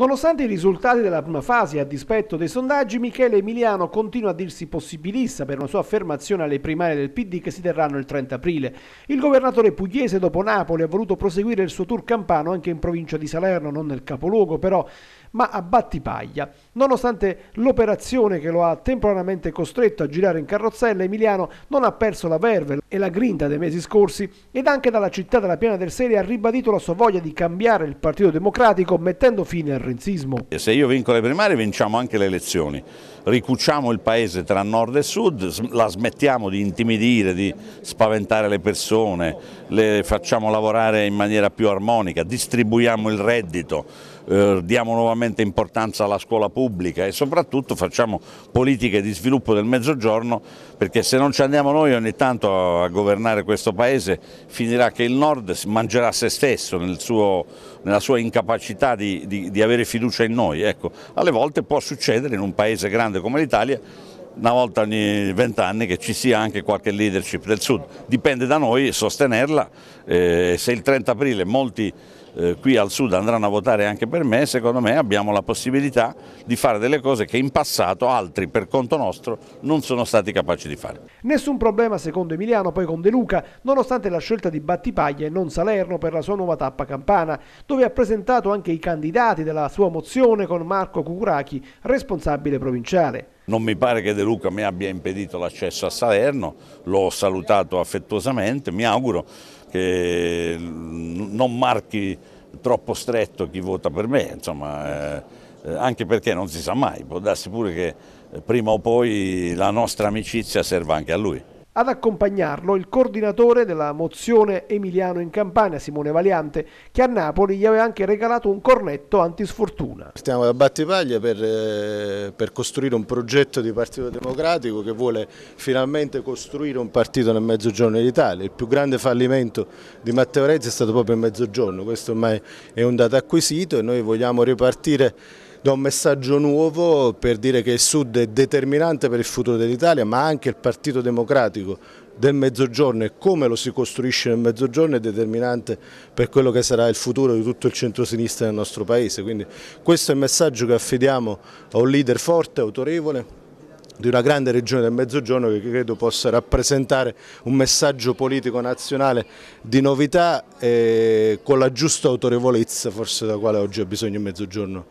Nonostante i risultati della prima fase a dispetto dei sondaggi, Michele Emiliano continua a dirsi possibilista per una sua affermazione alle primarie del PD che si terranno il 30 aprile. Il governatore pugliese dopo Napoli ha voluto proseguire il suo tour campano anche in provincia di Salerno, non nel capoluogo però ma a Battipaglia. Nonostante l'operazione che lo ha temporaneamente costretto a girare in carrozzella, Emiliano non ha perso la verve e la grinta dei mesi scorsi ed anche dalla città della Piana del Serie ha ribadito la sua voglia di cambiare il Partito Democratico mettendo fine al renzismo. Se io vinco le primarie vinciamo anche le elezioni, ricuciamo il paese tra nord e sud, la smettiamo di intimidire, di spaventare le persone, le facciamo lavorare in maniera più armonica, distribuiamo il reddito, eh, diamo nuovamente estremamente importanza alla scuola pubblica e soprattutto facciamo politiche di sviluppo del mezzogiorno perché se non ci andiamo noi ogni tanto a governare questo paese finirà che il nord mangerà se stesso nel suo, nella sua incapacità di, di, di, avere fiducia in noi. Ecco, alle volte può succedere in un paese grande come l'Italia una volta ogni vent'anni che ci sia anche qualche leadership del sud, dipende da noi sostenerla, eh, se il 30 aprile molti eh, qui al sud andranno a votare anche per me, secondo me abbiamo la possibilità di fare delle cose che in passato altri per conto nostro non sono stati capaci di fare. Nessun problema secondo Emiliano poi con De Luca, nonostante la scelta di Battipaglia e non Salerno per la sua nuova tappa campana, dove ha presentato anche i candidati della sua mozione con Marco Cucurachi, responsabile provinciale non mi pare che De Luca mi abbia impedito l'accesso a Salerno, l'ho salutato affettuosamente, mi auguro che non marchi troppo stretto chi vota per me, insomma, eh, eh, anche perché non si sa mai, può darsi pure che eh, prima o poi la nostra amicizia serva anche a lui. Ad accompagnarlo il coordinatore della mozione Emiliano in Campania, Simone Valiante, che a Napoli gli aveva anche regalato un cornetto antisfortuna. Stiamo da Battipaglia per, eh, per costruire un progetto di Partito Democratico che vuole finalmente costruire un partito nel Mezzogiorno d'Italia. Il più grande fallimento di Matteo Rezzi è stato proprio il Mezzogiorno, questo ormai è un dato acquisito e noi vogliamo ripartire da un messaggio nuovo per dire che il Sud è determinante per il futuro dell'Italia, ma anche il Partito Democratico del Mezzogiorno e come lo si costruisce nel Mezzogiorno è determinante per quello che sarà il futuro di tutto il centrosinistra del nostro Paese. Quindi questo è il messaggio che affidiamo a un leader forte, autorevole di una grande regione del Mezzogiorno che credo possa rappresentare un messaggio politico nazionale di novità e eh, con la giusta autorevolezza forse da quale oggi ha bisogno il Mezzogiorno.